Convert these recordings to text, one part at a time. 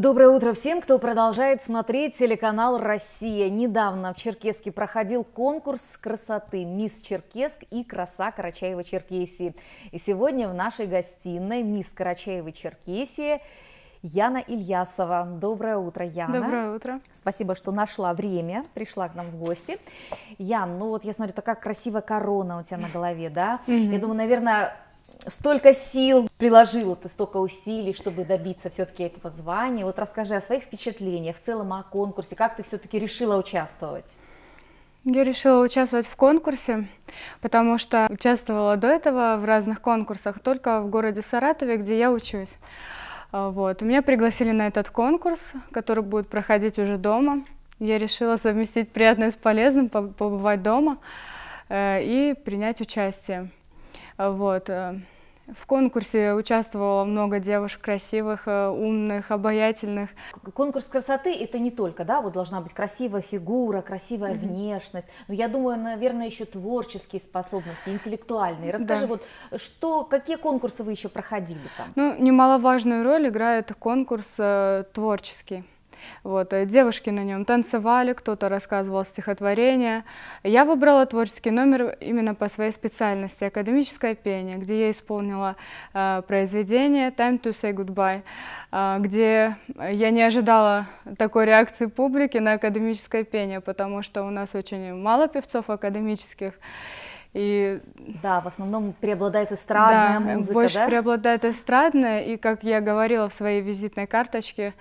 Доброе утро всем, кто продолжает смотреть телеканал «Россия». Недавно в Черкеске проходил конкурс красоты «Мисс Черкесск» и «Краса Карачаева-Черкесии». И сегодня в нашей гостиной «Мисс Карачаева-Черкесия» Яна Ильясова. Доброе утро, Яна. Доброе утро. Спасибо, что нашла время, пришла к нам в гости. Ян, ну вот я смотрю, такая красивая корона у тебя на голове, да? Mm-hmm. Я думаю, наверное, столько сил приложила, ты столько усилий, чтобы добиться все-таки этого звания. Вот расскажи о своих впечатлениях, в целом о конкурсе, как ты все-таки решила участвовать? Я решила участвовать в конкурсе, потому что участвовала до этого в разных конкурсах, только в городе Саратове, где я учусь. А, вот. Меня пригласили на этот конкурс, который будет проходить уже дома. Я решила совместить приятное с полезным, побывать дома э, и принять участие. Вот. Э. В конкурсе участвовало много девушек красивых, э, умных, обаятельных. Конкурс красоты – это не только, да, вот должна быть красивая фигура, красивая mm-hmm. внешность, но я думаю, наверное, еще творческие способности, интеллектуальные. Расскажи, да. вот что, какие конкурсы вы еще проходили там? Ну, немаловажную роль играет конкурс э, творческий. Вот, э, девушки на нем танцевали, кто-то рассказывал стихотворения. Я выбрала творческий номер именно по своей специальности – академическое пение, где я исполнила э, произведение «Time to say goodbye», э, где я не ожидала такой реакции публики на академическое пение, потому что у нас очень мало певцов академических. И... Да, в основном преобладает эстрадная да, музыка, больше да? преобладает эстрадная, и, как я говорила в своей визитной карточке,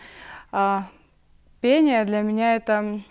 э, пение для меня это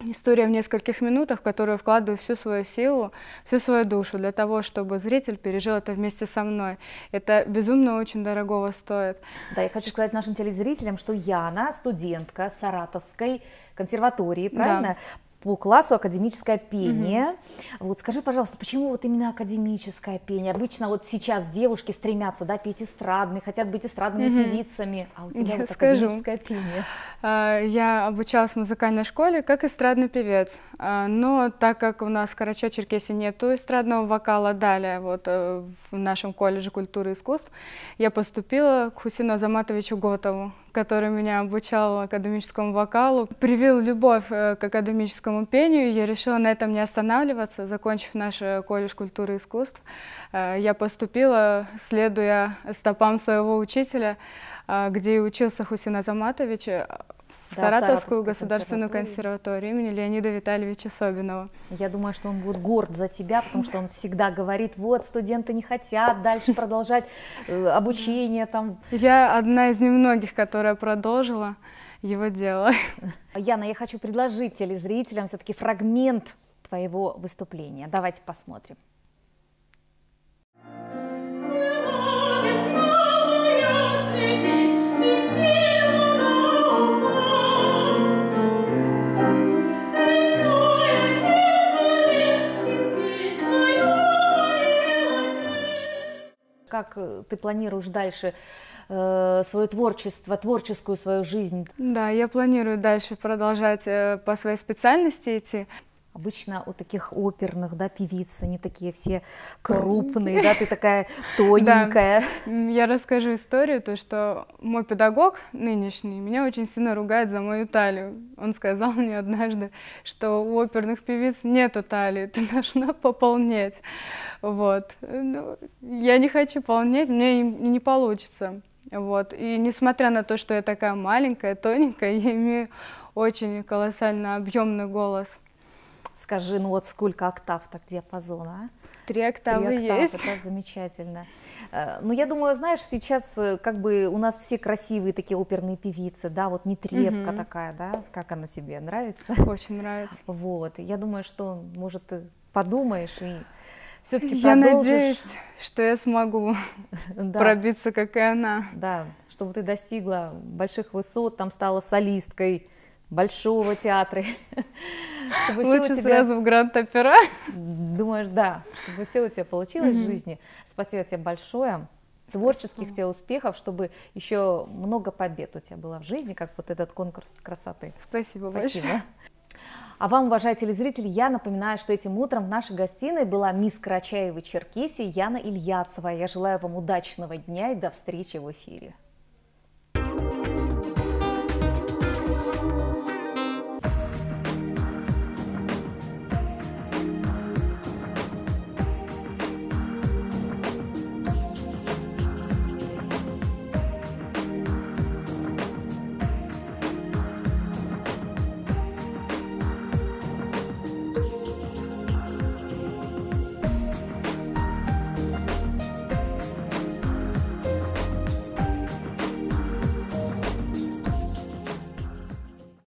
история в нескольких минутах, в которую вкладываю всю свою силу, всю свою душу для того, чтобы зритель пережил это вместе со мной. Это безумно очень дорогого стоит. Да, я хочу сказать нашим телезрителям, что Яна студентка Саратовской консерватории, правильно? Да по классу академическое пение. mm Вот скажи, пожалуйста, почему вот именно академическое пение? Обычно вот сейчас девушки стремятся, да, петь эстрадные, хотят быть эстрадными mm певицами, а у тебя Я вот скажу. академическое пение. А, я обучалась в музыкальной школе как эстрадный певец. А, но так как у нас в Карача-Черкесии нет эстрадного вокала далее, вот э, в нашем колледже культуры и искусств, я поступила к Хусину Заматовичу Готову, который меня обучал академическому вокалу, привил любовь э, к академическому пению. Я решила на этом не останавливаться, закончив наш э, колледж культуры и искусств. Я поступила, следуя стопам своего учителя, а, где и учился Хусин Азаматович э, в да, Саратовскую государственную консерваторию имени Леонида Витальевича Собинова. Я думаю, что он будет горд за тебя, потому что он всегда говорит, вот, студенты не хотят дальше продолжать э, обучение там. Я одна из немногих, которая продолжила его дело. Яна, я хочу предложить телезрителям все-таки фрагмент твоего выступления. Давайте посмотрим. как э, ты планируешь дальше э, свое творчество, творческую свою жизнь? Да, я планирую дальше продолжать э, по своей специальности идти. Обычно у таких оперных, да, певиц, они такие все крупные, да, ты такая тоненькая. Я расскажу историю, то, что мой педагог нынешний меня очень сильно ругает за мою талию. Он сказал мне однажды, что у оперных певиц нету талии, ты должна пополнять. Вот. Ну, я не хочу полнеть, мне не получится. Вот. И несмотря на то, что я такая маленькая, тоненькая, я имею очень колоссально объемный голос. Скажи, ну вот сколько октав так диапазона? А? Три октавы Три октавы, есть. это замечательно. Э, ну, я думаю, знаешь, сейчас э, как бы у нас все красивые такие оперные певицы, да, вот не трепка угу. такая, да, как она тебе нравится? Очень нравится. Вот, я думаю, что, может, ты подумаешь и все-таки я продолжишь. надеюсь, что я смогу да. пробиться, как и она. Да, чтобы ты достигла больших высот, там стала солисткой, Большого театра. Чтобы Лучше тебя... сразу в гранд-опера. Думаешь, да, чтобы все у тебя получилось mm в жизни. Спасибо тебе большое. Творческих Спасибо. тебе успехов, чтобы еще много побед у тебя было в жизни, как вот этот конкурс красоты. Спасибо, Спасибо. большое. А вам, уважаемые телезрители, я напоминаю, что этим утром в нашей гостиной была мисс Карачаева-Черкесии Яна Ильясова. Я желаю вам удачного дня и до встречи в эфире.